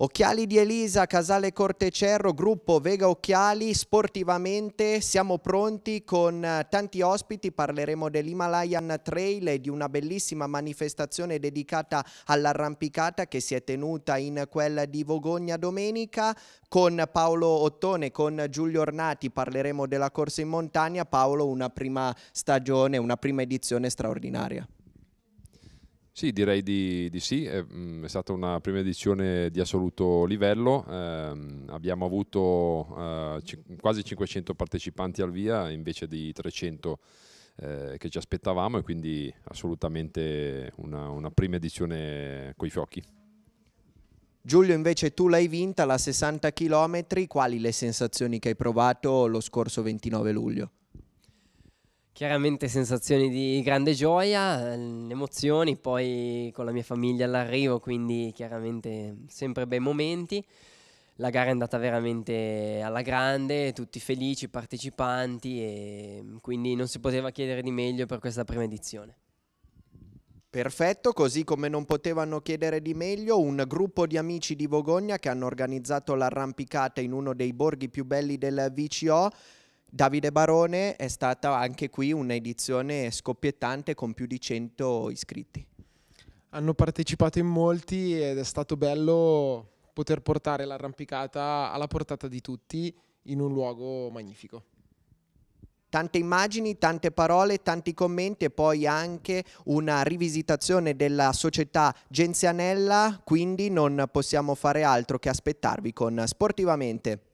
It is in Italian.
Occhiali di Elisa, Casale Cortecerro, gruppo Vega Occhiali, sportivamente siamo pronti con eh, tanti ospiti, parleremo dell'Himalayan Trail e di una bellissima manifestazione dedicata all'arrampicata che si è tenuta in quella di Vogogna domenica, con Paolo Ottone, con Giulio Ornati parleremo della corsa in montagna, Paolo una prima stagione, una prima edizione straordinaria. Sì, direi di, di sì, è, mm, è, stata una prima edizione di assoluto livello, eh, abbiamo avuto eh, quasi 500 partecipanti al via invece di 300 eh, che ci aspettavamo e quindi assolutamente una, una prima edizione coi fiocchi. Giulio invece tu l'hai vinta la 60 km, quali le sensazioni che hai provato lo scorso 29 luglio? Chiaramente sensazioni di grande gioia, ehm, emozioni, poi con la mia famiglia all'arrivo, quindi chiaramente sempre bei momenti. La gara è andata veramente alla grande, tutti felici, partecipanti e quindi non si poteva chiedere di meglio per questa prima edizione. Perfetto, così come non potevano chiedere di meglio, un gruppo di amici di Vogogna che hanno organizzato l'arrampicata in uno dei borghi più belli del VCO Davide Barone è stata anche qui un'edizione scoppiettante con più di 100 iscritti. Hanno partecipato in molti ed è stato bello poter portare l'arrampicata alla portata di tutti in un luogo magnifico. Tante immagini, tante parole, tanti commenti e poi anche una rivisitazione della società Genzianella, quindi non possiamo fare altro che aspettarvi con Sportivamente.